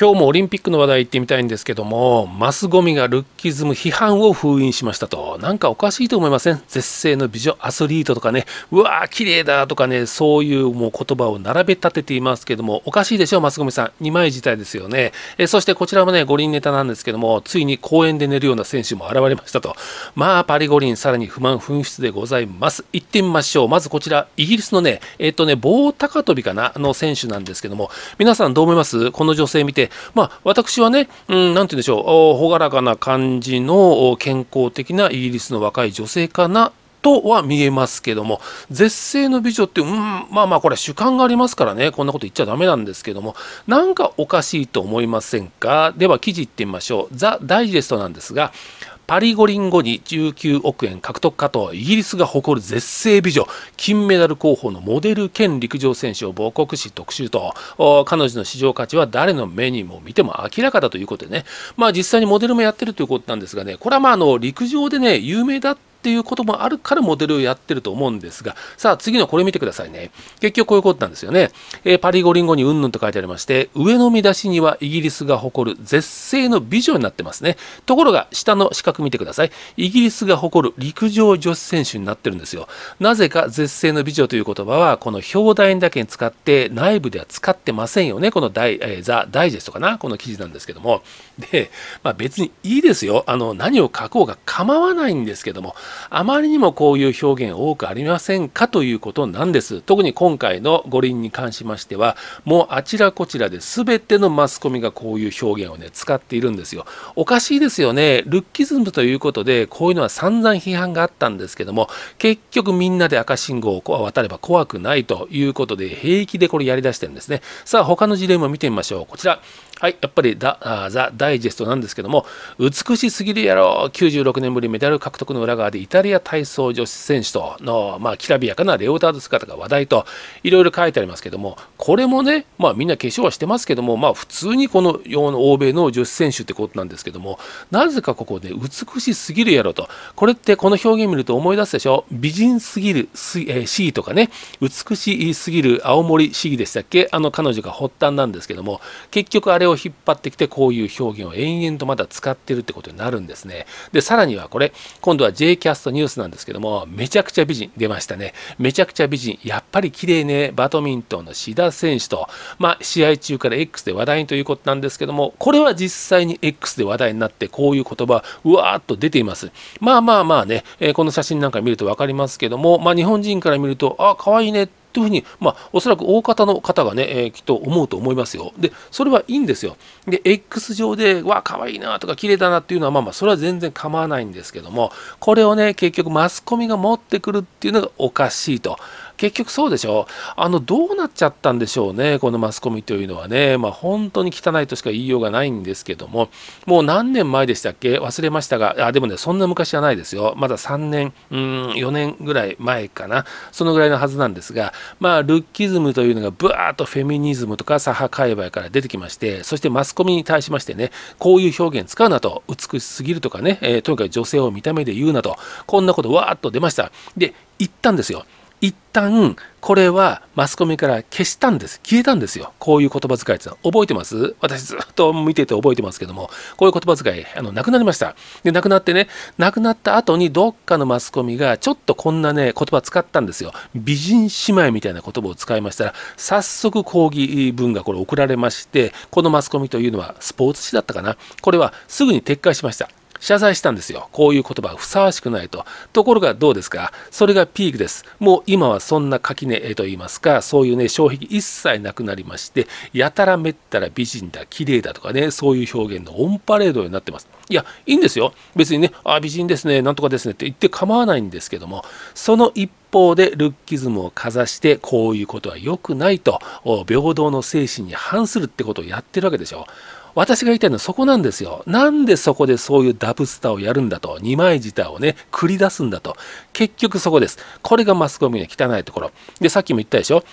今日もオリンピックの話題行ってみたいんですけどもマスゴミがルッキズム批判を封印しましたとなんかおかしいと思いません絶世の美女アスリートとかねうわー綺麗だとかねそういうもう言葉を並べ立てていますけどもおかしいでしょうマスゴミさん2枚自体ですよねえそしてこちらもね五輪ネタなんですけどもついに公園で寝るような選手も現れましたとまあパリ五輪さらに不満紛失でございます行ってみましょうまずこちらイギリスのねえっ、とね棒高跳びかなの選手なんですけども皆さんどう思いますこの女性見てまあ、私はね、うん、なんて言うんでしょう、朗らかな感じの健康的なイギリスの若い女性かなとは見えますけども、絶世の美女って、うん、まあまあこれ主観がありますからね、こんなこと言っちゃダメなんですけども、なんかおかしいと思いませんかでは記事いってみましょう。ザ・ダイジェストなんですが、パリ五輪後に19億円獲得かとイギリスが誇る絶世美女金メダル候補のモデル兼陸上選手を母国史特集と彼女の市場価値は誰の目にも見ても明らかだということでねまあ実際にモデルもやってるということなんですがねこれはまああの陸上でね有名だったっていうこともあるからモデルをやってると思うんですが、さあ次のこれ見てくださいね。結局こういうことなんですよね。えー、パリ五輪後にうんぬんと書いてありまして、上の見出しにはイギリスが誇る絶世の美女になってますね。ところが下の四角見てください。イギリスが誇る陸上女子選手になってるんですよ。なぜか絶世の美女という言葉は、この表題だけに使って、内部では使ってませんよね。このダイ、えー、ザ・ダイジェストかな。この記事なんですけども。で、まあ、別にいいですよ。あの、何を書こうが構わないんですけども、あまりにもこういう表現多くありませんかということなんです。特に今回の五輪に関しましては、もうあちらこちらで全てのマスコミがこういう表現をね、使っているんですよ。おかしいですよね。ルッキズムということで、こういうのは散々批判があったんですけども、結局みんなで赤信号を渡れば怖くないということで、平気でこれやりだしてるんですね。さあ、他の事例も見てみましょう。こちら。はい、やっぱりザ・大ダイジェストなんですけども、美しすぎるやろ、96年ぶりメダル獲得の裏側でイタリア体操女子選手との、まあ、きらびやかなレオタード姿が話題と、いろいろ書いてありますけども、これもね、まあ、みんな化粧はしてますけども、まあ、普通にこの欧米の女子選手ってことなんですけども、なぜかここで美しすぎるやろと、これってこの表現見ると思い出すでしょ、美人すぎる、えー、C とかね、美しすぎる青森市議でしたっけ、あの彼女が発端なんですけども、結局あれを引っ張ってきて、こういう表現表を延々とまだ使ってるってことになるんですね。で、さらにはこれ、今度は j キャストニュースなんですけども、めちゃくちゃ美人出ましたね。めちゃくちゃ美人、やっぱり綺麗ね、バドミントンの志田選手と、まあ、試合中から X で話題ということなんですけども、これは実際に X で話題になって、こういう言葉、うわーっと出ています。まあまあまあね、えー、この写真なんか見ると分かりますけども、まあ、日本人から見ると、あ、可愛いねってというふうに、まあ、おそらく大方の方がね、えー、きっと思うと思いますよ。で、それはいいんですよ。で、X 上で、わあ、かわいいなとか、綺麗だなっていうのは、まあまあ、それは全然構わないんですけども、これをね、結局マスコミが持ってくるっていうのがおかしいと。結局そうでしょあのどうなっちゃったんでしょうねこのマスコミというのはねまあ本当に汚いとしか言いようがないんですけどももう何年前でしたっけ忘れましたがあでもねそんな昔じゃないですよまだ3年うん4年ぐらい前かなそのぐらいのはずなんですがまあルッキズムというのがブワーッとフェミニズムとか左派界隈から出てきましてそしてマスコミに対しましてねこういう表現使うなと美しすぎるとかね、えー、とにかく女性を見た目で言うなとこんなことわーっと出ましたで言ったんですよ一旦これはマスコミから消したんです消えたんですよこういう言葉遣いって覚えてます私ずっと見てて覚えてますけどもこういう言葉遣いあのなくなりましたでなくなってねなくなった後にどっかのマスコミがちょっとこんなね言葉使ったんですよ美人姉妹みたいな言葉を使いましたら早速抗議文がこれ送られましてこのマスコミというのはスポーツ紙だったかなこれはすぐに撤回しました謝罪したんですよ。こういう言葉はふさわしくないと。ところがどうですかそれがピークです。もう今はそんな垣根と言いますか、そういうね、障壁一切なくなりまして、やたらめったら美人だ、綺麗だとかね、そういう表現のオンパレードになってます。いや、いいんですよ。別にね、あ、美人ですね、なんとかですねって言って構わないんですけども、その一方でルッキズムをかざして、こういうことは良くないと、平等の精神に反するってことをやってるわけでしょ。う。私が言いたいのはそこなんですよ。なんでそこでそういうダブスターをやるんだと、二枚舌をね、繰り出すんだと。結局そこです。これがマスコミの汚いところ。で、さっきも言ったでしょ、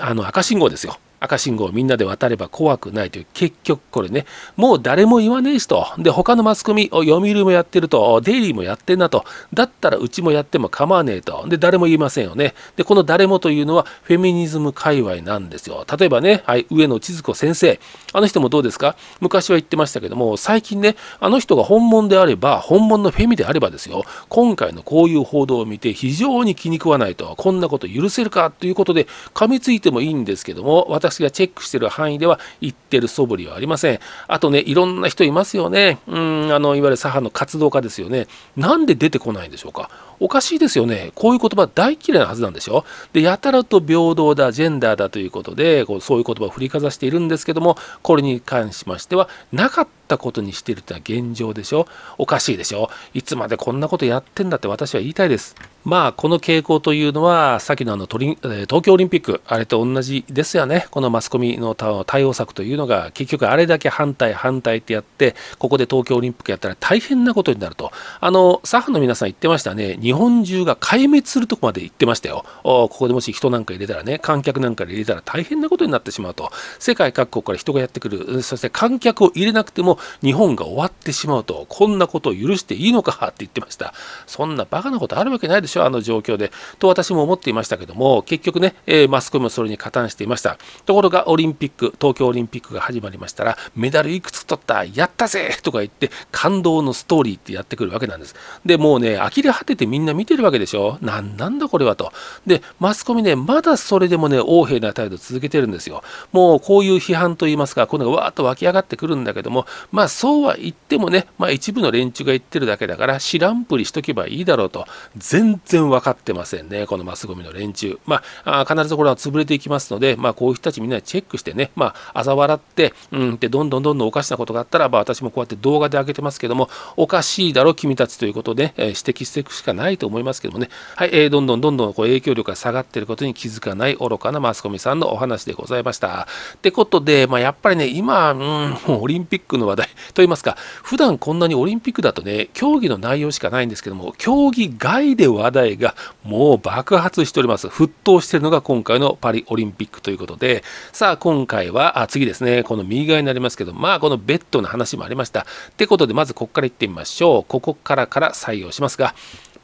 あの赤信号ですよ。赤信号をみんなで渡れば怖くないという、結局これね、もう誰も言わねえしと。で、他のマスコミ、読売もやってると、デイリーもやってんなと。だったらうちもやっても構わねえと。で、誰も言いませんよね。で、この誰もというのは、フェミニズム界隈なんですよ。例えばね、はい、上野千鶴子先生。あの人もどうですか昔は言ってましたけども、最近ね、あの人が本物であれば、本物のフェミであればですよ、今回のこういう報道を見て非常に気に食わないと、こんなこと許せるかということで、噛みついてもいいんですけども、私私がチェックしてる範囲では行ってる素振りはありません。あとね、いろんな人いますよね。うん、あの、いわゆる左派の活動家ですよね。なんで出てこないんでしょうか。おかしいですよね。こういう言葉大嫌いなはずなんですよ。で、やたらと平等だ、ジェンダーだということで、こうそういう言葉を振りかざしているんですけども、これに関しましては、なかったことにしているというのは現状でしょ。おかしいでしょ。いつまでこんなことやってんだって私は言いたいです。まあ、この傾向というのは、さっきのあの東京オリンピック、あれと同じですよね。このマスコミの対応策というのが、結局あれだけ反対、反対ってやって、ここで東京オリンピックやったら大変なことになると。あの、左派の皆さん言ってましたね。日日本中が壊滅するとこまで行ってましたよ。ここでもし人なんか入れたらね、観客なんか入れたら大変なことになってしまうと。世界各国から人がやってくる。そして観客を入れなくても日本が終わってしまうと。こんなことを許していいのかって言ってました。そんなバカなことあるわけないでしょ、あの状況で。と私も思っていましたけども、結局ね、えー、マスコミもそれに加担していました。ところがオリンピック、東京オリンピックが始まりましたら、メダルいくつ取ったやったぜとか言って、感動のストーリーってやってくるわけなんです。で、もうね、呆れ果ててみんな見てるわけでしょ何なんだこれはとでマスコミねまだそれでもね横柄な態度続けてるんですよもうこういう批判といいますかこういうのがわーっと湧き上がってくるんだけどもまあそうは言ってもね、まあ、一部の連中が言ってるだけだから知らんぷりしとけばいいだろうと全然分かってませんねこのマスコミの連中まあ必ずこれは潰れていきますのでまあこういう人たちみんなチェックしてねまあ嘲笑ってうんってどんどんどんどんおかしなことがあったらまあ、私もこうやって動画で上げてますけどもおかしいだろ君たちということで、えー、指摘していくしかないないと思いますけどもね、はい、えー、どんどんどんどんこう影響力が下がっていることに気づかない愚かなマスコミさんのお話でございました。ってことで、まあ、やっぱりね、今、うん、オリンピックの話題といいますか、普段こんなにオリンピックだとね、競技の内容しかないんですけども、競技外で話題がもう爆発しております。沸騰しているのが今回のパリオリンピックということで、さあ、今回は、あ次ですね、この右側になりますけど、まあ、このベッドの話もありました。ってことで、まずここから行ってみましょう。ここからから採用しますが、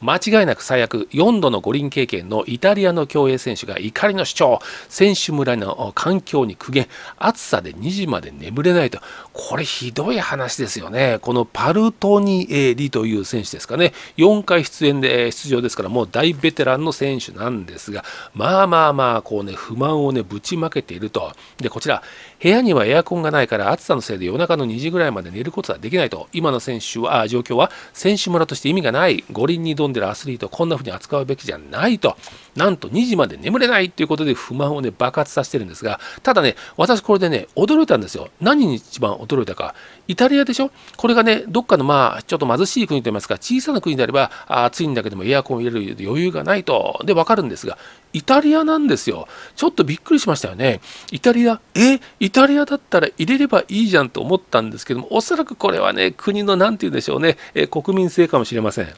間違いなく最悪4度の五輪経験のイタリアの競泳選手が怒りの主張選手村の環境に苦言暑さで2時まで眠れないとこれひどい話ですよねこのパルトニエリという選手ですかね4回出演で出場ですからもう大ベテランの選手なんですがまあまあまあこうね不満をねぶちまけているとでこちら部屋にはエアコンがないから暑さのせいで夜中の2時ぐらいまで寝ることはできないと今の選手は状況は選手村として意味がない五輪に挑んでるアスリートこんな風に扱うべきじゃないと、なんと2時まで眠れないということで不満をね、爆発させてるんですが、ただね、私これでね、驚いたんですよ。何に一番驚いたか。イタリアでしょこれがね、どっかのまあ、ちょっと貧しい国と言いますか、小さな国であれば、暑いんだけどもエアコンを入れる余裕がないと、で、わかるんですが、イタリアなんですよ。ちょっとびっくりしましたよね。イタリア、え、イタリアだったら入れればいいじゃんと思ったんですけども、おそらくこれはね、国の何て言うんでしょうね、え国民性かもしれません。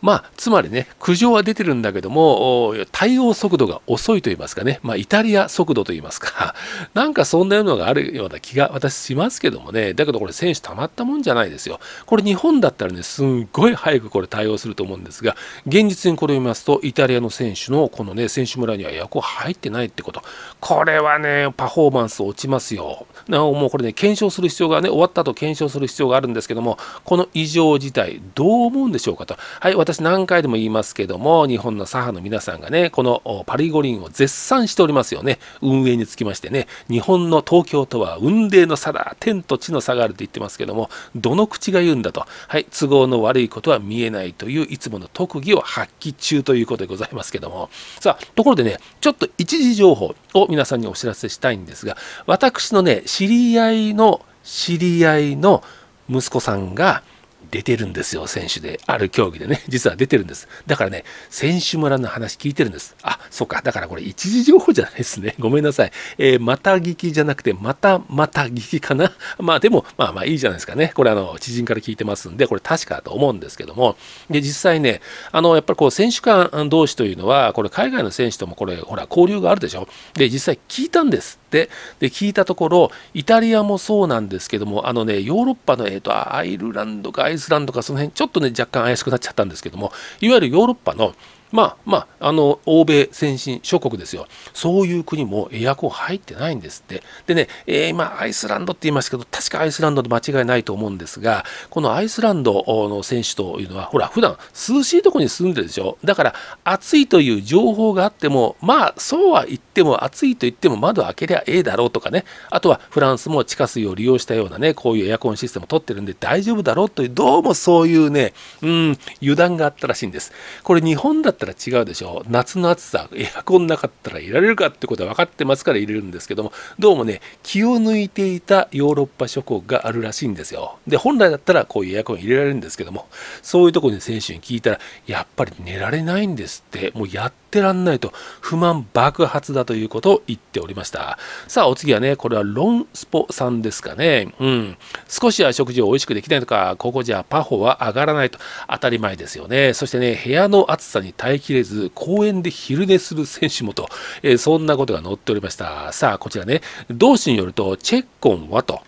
まあ、つまりね、苦情は出てるんだけども、対応速度が遅いと言いますかね、まあ、イタリア速度と言いますか、なんかそんなようなのがあるような気が私しますけどもね、だけどこれ選手たまったもんじゃないですよ。これ日本だったらね、すんごい早くこれ対応すると思うんですが、現実にこれを見ますと、イタリアの選手のこのね、選手村にはエアコン入ってないってこと。これはね、パフォーマンス落ちますよ。なお、もうこれね、検証する必要がね、終わった後検証する必要があるんですけども、この異常事態、どう思うんでしょうかと。はい、私何回でも言いますけども、日本の左派の皆さんがね、このパリ五輪を絶賛しておりますよね。運営につきましてね、日本の東京とは運命の差だ、天と地の差があると言ってますけども、どの口が言うんだと、はい、都合の悪いことは見えないといういつもの特技を発揮中ということでございますけども、さあ、ところでね、ちょっと一時情報を皆さんにお知らせしたいんですが、私のね、知り合いの知り合いの息子さんが、出てるんですよ、選手で。ある競技でね、実は出てるんです。だからね、選手村の話聞いてるんです。あ、そっか、だからこれ一時情報じゃないですね。ごめんなさい。えー、また聞きじゃなくて、またまた聞きかな。まあでも、まあまあいいじゃないですかね。これあの、知人から聞いてますんで、これ確かだと思うんですけども。で、実際ね、あの、やっぱりこう、選手間同士というのは、これ海外の選手ともこれ、ほら、交流があるでしょ。で、実際聞いたんですって。で、聞いたところ、イタリアもそうなんですけども、あのね、ヨーロッパの、えっ、ー、と、アイルランドかアイイスランドとかその辺ちょっとね若干怪しくなっちゃったんですけどもいわゆるヨーロッパのまあまあ、あの、欧米先進諸国ですよ。そういう国もエアコン入ってないんですって。でね、えー、今、アイスランドって言いましたけど、確かアイスランドで間違いないと思うんですが、このアイスランドの選手というのは、ほら、普段涼しいとこに住んでるでしょ。だから、暑いという情報があっても、まあ、そうは言っても、暑いと言っても窓開けりゃええだろうとかね、あとはフランスも地下水を利用したようなね、こういうエアコンシステムを取ってるんで大丈夫だろうという、どうもそういうね、うん、油断があったらしいんです。これ日本だったら違うでしょう夏の暑さエアコンなかったらいられるかってことは分かってますから入れるんですけどもどうもね気を抜いていたヨーロッパ諸国があるらしいんですよで本来だったらこういうエアコン入れられるんですけどもそういうとこに選手に聞いたらやっぱり寝られないんですってもうやっってらんないと不満爆発だということを言っておりましたさあお次はねこれはロンスポさんですかねうん少しは食事を美味しくできないとかここじゃパフォは上がらないと当たり前ですよねそしてね部屋の暑さに耐えきれず公園で昼寝する選手もと、えー、そんなことが載っておりましたさあこちらね同志によるとチェッコンはと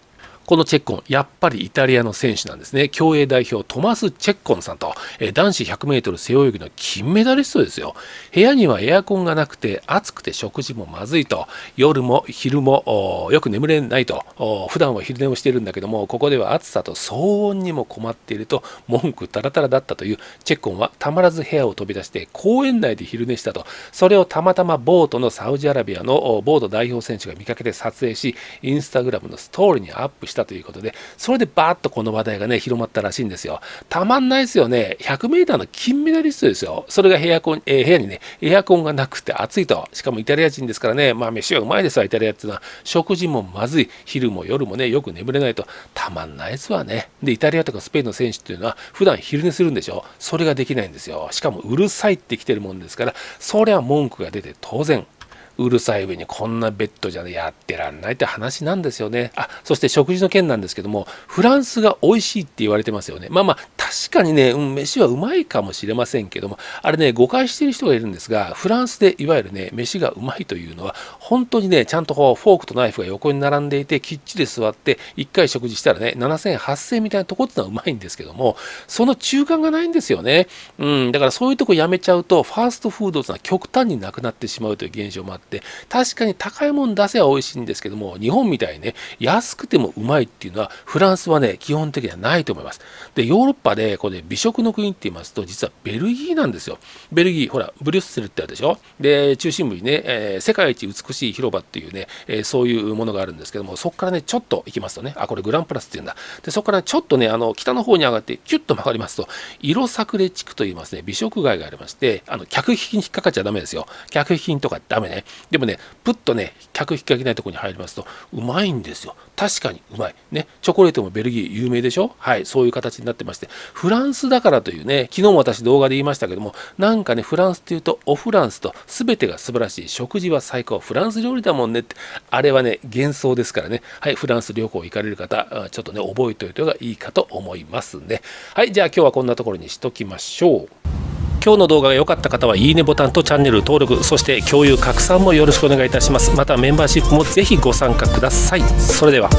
このチェッコン、やっぱりイタリアの選手なんですね。競泳代表、トマス・チェッコンさんと、え男子 100m 背泳ぎの金メダリストですよ。部屋にはエアコンがなくて、暑くて食事もまずいと、夜も昼もよく眠れないと、普段は昼寝をしているんだけども、ここでは暑さと騒音にも困っていると、文句たらたらだったというチェッコンは、たまらず部屋を飛び出して、公園内で昼寝したと、それをたまたまボートのサウジアラビアのボート代表選手が見かけて撮影し、インスタグラムのストーリーにアップしたたということで、それでバーッとこの話題がね、広まったらしいんですよ。たまんないですよね。100 m の金メダリストですよ。それが部屋コン、えー、部屋にね、エアコンがなくて暑いと。しかもイタリア人ですからね、まあ飯はうまいですわ、イタリアっていうのは。食事もまずい。昼も夜もね、よく眠れないと。たまんないですわね。で、イタリアとかスペインの選手っていうのは、普段昼寝するんでしょ。それができないんですよ。しかもうるさいって来てるもんですから、それは文句が出て当然。うるさい上にこんなベッドじゃやってらんないって話なんですよね。あ、そして食事の件なんですけども、フランスが美味しいって言われてますよね。まあまあ、確かにね、うん、飯はうまいかもしれませんけども、あれね、誤解してる人がいるんですが、フランスでいわゆるね、飯がうまいというのは、本当にね、ちゃんとこう、フォークとナイフが横に並んでいて、きっちり座って、1回食事したらね、7000、8000みたいなとこってのはうまいんですけども、その中間がないんですよね。うん、だからそういうとこやめちゃうと、ファーストフードっていうのは極端になくなってしまうという現象もあって、って確かに高いもん出せば美味しいんですけども日本みたいにね安くてもうまいっていうのはフランスはね基本的にはないと思いますでヨーロッパでこれ、ね、美食の国って言いますと実はベルギーなんですよベルギーほらブリュッセルってあるでしょで中心部にね、えー、世界一美しい広場っていうね、えー、そういうものがあるんですけどもそこからねちょっと行きますとねあこれグランプラスっていうんだでそこから、ちょっとねあの北の方に上がってキュッと曲がりますと色作例地区といいますね美食街がありましてあの客引きに引っかかっちゃダメですよ客引きとかダメねでもね、プッとね、客引きかけないとこに入りますと、うまいんですよ。確かにうまい。ね、チョコレートもベルギー有名でしょはい、そういう形になってまして、フランスだからというね、昨日も私動画で言いましたけども、なんかね、フランスっていうと、オフランスと全てが素晴らしい、食事は最高、フランス料理だもんねって、あれはね、幻想ですからね、はい、フランス旅行行かれる方、ちょっとね、覚えておいた方がいいかと思いますね。はい、じゃあ今日はこんなところにしときましょう。今日の動画が良かった方はいいねボタンとチャンネル登録そして共有拡散もよろしくお願いいたしますまたメンバーシップもぜひご参加くださいそれでは